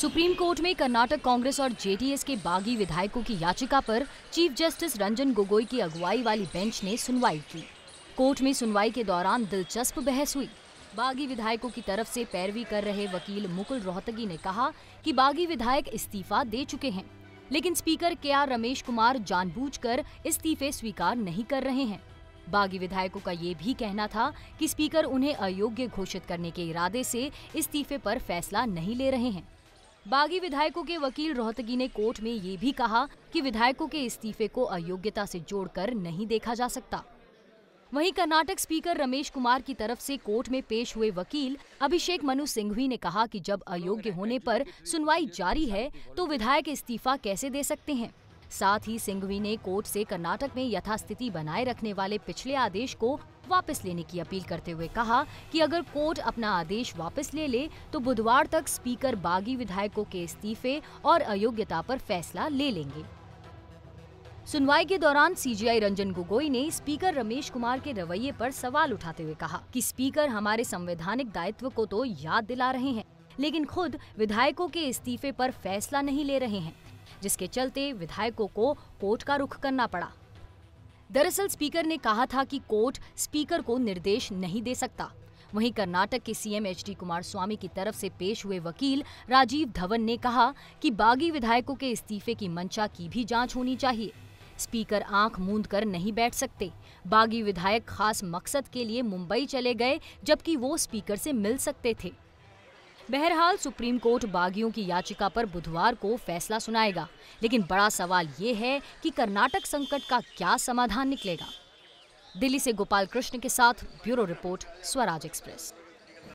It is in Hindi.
सुप्रीम कोर्ट में कर्नाटक कांग्रेस और जेडीएस के बागी विधायकों की याचिका पर चीफ जस्टिस रंजन गोगोई की अगुवाई वाली बेंच ने सुनवाई की कोर्ट में सुनवाई के दौरान दिलचस्प बहस हुई बागी विधायकों की तरफ से पैरवी कर रहे वकील मुकुल रोहतगी ने कहा कि बागी विधायक इस्तीफा दे चुके हैं लेकिन स्पीकर के आर रमेश कुमार जानबूझकर इस्तीफे स्वीकार नहीं कर रहे हैं बागी विधायकों का ये भी कहना था कि स्पीकर उन्हें अयोग्य घोषित करने के इरादे से इस्तीफे पर फैसला नहीं ले रहे हैं बागी विधायकों के वकील रोहतगी ने कोर्ट में ये भी कहा कि विधायकों के इस्तीफे को अयोग्यता से जोड़कर नहीं देखा जा सकता वहीं कर्नाटक स्पीकर रमेश कुमार की तरफ से कोर्ट में पेश हुए वकील अभिषेक मनु सिंघवी ने कहा कि जब अयोग्य होने पर सुनवाई जारी है तो विधायक इस्तीफा कैसे दे सकते हैं साथ ही सिंघवी ने कोर्ट से कर्नाटक में यथास्थिति बनाए रखने वाले पिछले आदेश को वापस लेने की अपील करते हुए कहा कि अगर कोर्ट अपना आदेश वापस ले ले तो बुधवार तक स्पीकर बागी विधायकों के इस्तीफे और अयोग्यता पर फैसला ले लेंगे सुनवाई के दौरान सीजीआई रंजन गोगोई ने स्पीकर रमेश कुमार के रवैये पर सवाल उठाते हुए कहा कि स्पीकर हमारे संवैधानिक दायित्व को तो याद दिला रहे हैं लेकिन खुद विधायकों के इस्तीफे पर फैसला नहीं ले रहे हैं जिसके चलते विधायकों को कोर्ट का रुख करना पड़ा दरअसल स्पीकर ने कहा था कि कोर्ट स्पीकर को निर्देश नहीं दे सकता वहीं कर्नाटक के CM H D Kumaraswamy की तरफ से पेश हुए वकील राजीव धवन ने कहा कि बागी विधायकों के इस्तीफे की मंशा की भी जांच होनी चाहिए स्पीकर आंख मूंद कर नहीं बैठ सकते बागी विधायक खास मकसद के लिए मुंबई चले गए जबकि वो स्पीकर से मिल सकते थे बहरहाल सुप्रीम कोर्ट बागियों की याचिका पर बुधवार को फैसला सुनाएगा लेकिन बड़ा सवाल ये है कि कर्नाटक संकट का क्या समाधान निकलेगा दिल्ली से गोपाल कृष्ण के साथ ब्यूरो रिपोर्ट स्वराज एक्सप्रेस